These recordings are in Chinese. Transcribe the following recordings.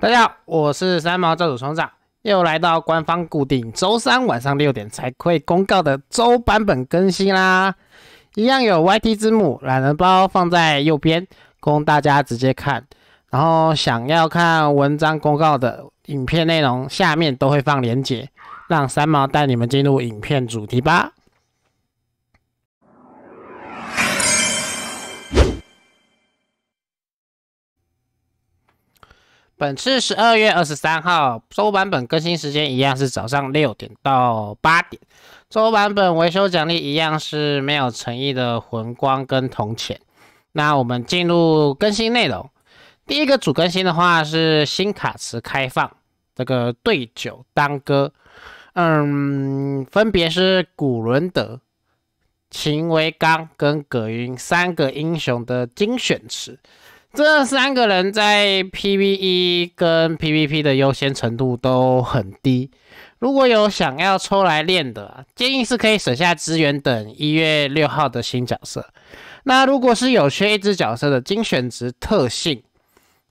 大家好，我是三毛教主团长，又来到官方固定周三晚上六点才会公告的周版本更新啦。一样有 YT 字幕，懒人包放在右边，供大家直接看。然后想要看文章公告的影片内容，下面都会放连结，让三毛带你们进入影片主题吧。本次十二月二十三号周版本更新时间一样是早上六点到八点，周版本维修奖励一样是没有诚意的魂光跟铜钱。那我们进入更新内容，第一个主更新的话是新卡池开放，这个对酒当歌，嗯，分别是古伦德、秦维刚跟葛云三个英雄的精选池。这三个人在 PVE 跟 PVP 的优先程度都很低。如果有想要抽来练的，建议是可以省下资源等一月六号的新角色。那如果是有缺一只角色的精选值特性，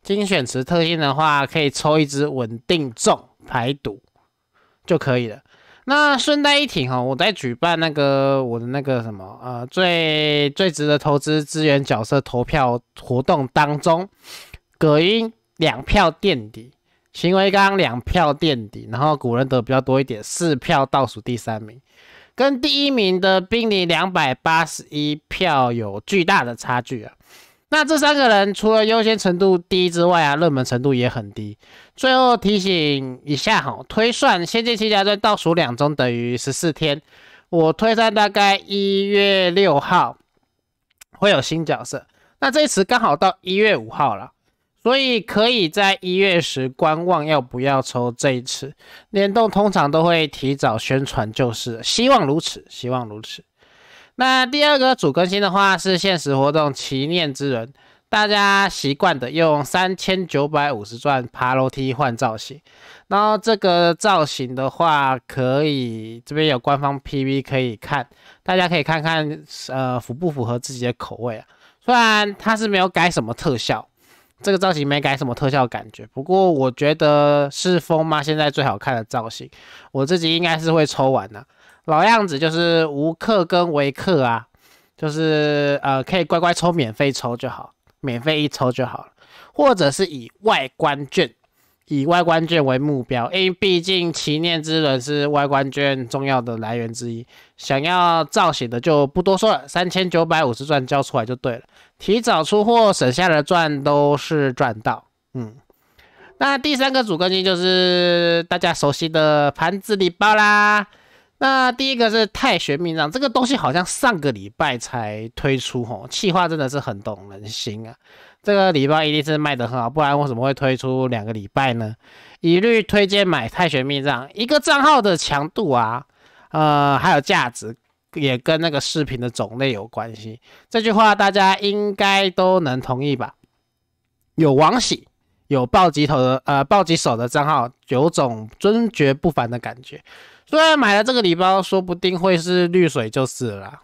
精选值特性的话，可以抽一只稳定重排毒就可以了。那顺带一提哈，我在举办那个我的那个什么呃最最值得投资资源角色投票活动当中，葛英两票垫底，秦为刚两票垫底，然后古人得比较多一点，四票倒数第三名，跟第一名的宾利两百八十一票有巨大的差距啊。那这三个人除了优先程度低之外啊，热门程度也很低。最后提醒一下哈，推算《仙剑奇侠传》倒数两周等于十四天，我推算大概一月六号会有新角色。那这次刚好到一月五号了，所以可以在一月时观望要不要抽这一次联动。通常都会提早宣传，就是希望如此，希望如此。那第二个主更新的话是现实活动“奇念之人”，大家习惯的用三千九百五十转爬楼梯换造型。然后这个造型的话，可以这边有官方 PV 可以看，大家可以看看，呃符不符合自己的口味啊？虽然它是没有改什么特效，这个造型没改什么特效感觉，不过我觉得是风妈现在最好看的造型，我自己应该是会抽完的。老样子就是无氪跟微氪啊，就是呃可以乖乖抽免费抽就好，免费一抽就好了，或者是以外观卷，以外观卷为目标，因为毕竟奇念之轮是外观卷重要的来源之一。想要造型的就不多说了，三千九百五十钻交出来就对了，提早出货省下的钻都是赚到。嗯，那第三个主更新就是大家熟悉的盘子礼包啦。那第一个是太玄秘藏》这个东西好像上个礼拜才推出哦。气话真的是很懂人心啊，这个礼包一定是卖得很好，不然为什么会推出两个礼拜呢？一律推荐买太玄秘藏》，一个账号的强度啊，呃，还有价值也跟那个视频的种类有关系。这句话大家应该都能同意吧？有王喜。有暴击头的，呃，暴击手的账号有种尊爵不凡的感觉。虽然买了这个礼包，说不定会是绿水就死了。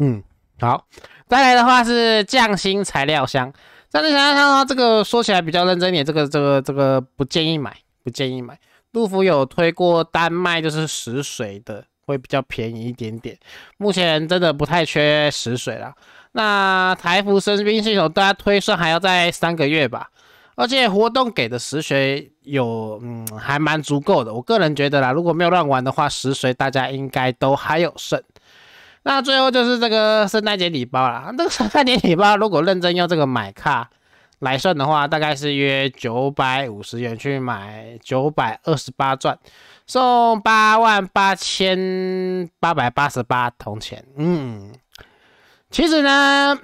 嗯，好，再来的话是匠心材料箱。匠心材料箱的话，这个说起来比较认真一点，这个，这个，这个不建议买，不建议买。杜甫有推过单卖就是食水的。会比较便宜一点点，目前真的不太缺食水了。那台服生兵系统，大家推算还要在三个月吧，而且活动给的食水有，嗯，还蛮足够的。我个人觉得啦，如果没有乱玩的话，食水大家应该都还有剩。那最后就是这个圣诞节礼包啦，那个圣诞节礼包如果认真用这个买卡。来算的话，大概是约九百五十元去买九百二十八钻，送八万八千八百八十八铜钱。嗯，其实呢，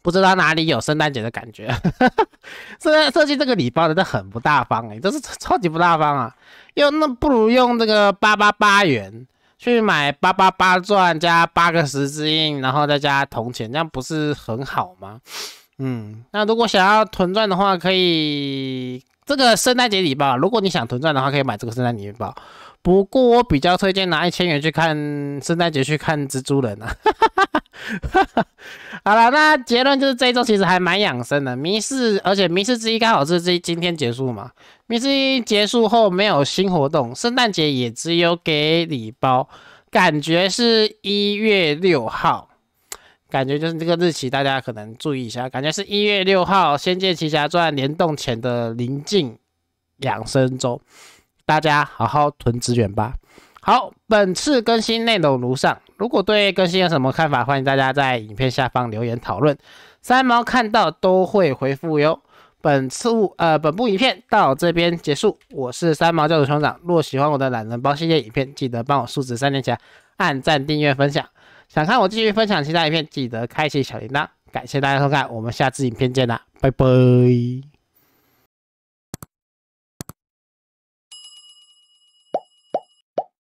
不知道哪里有圣诞节的感觉。这设计这个礼包的，这很不大方哎，这是超级不大方啊！用那不如用这个八八八元去买八八八钻加八个十字印，然后再加铜钱，这样不是很好吗？嗯，那如果想要囤钻的话，可以这个圣诞节礼包。如果你想囤钻的话，可以买这个圣诞礼包。不过我比较推荐拿一千元去看圣诞节去看蜘蛛人啊。哈哈哈哈哈。好了，那结论就是这一周其实还蛮养生的。迷失，而且迷失之一刚好是这今天结束嘛。迷失一结束后没有新活动，圣诞节也只有给礼包，感觉是一月六号。感觉就是这个日期，大家可能注意一下，感觉是一月六号《仙剑奇侠传》联动前的临近养生周，大家好好囤资源吧。好，本次更新内容如上，如果对更新有什么看法，欢迎大家在影片下方留言讨论，三毛看到都会回复哟。本次物呃本部影片到这边结束，我是三毛教主船长，若喜欢我的懒人包系列影片，记得帮我数起三连来，按赞、订阅、分享。想看我继续分享其他影片，记得开启小铃铛。感谢大家收看，我们下次影片见啦，拜拜。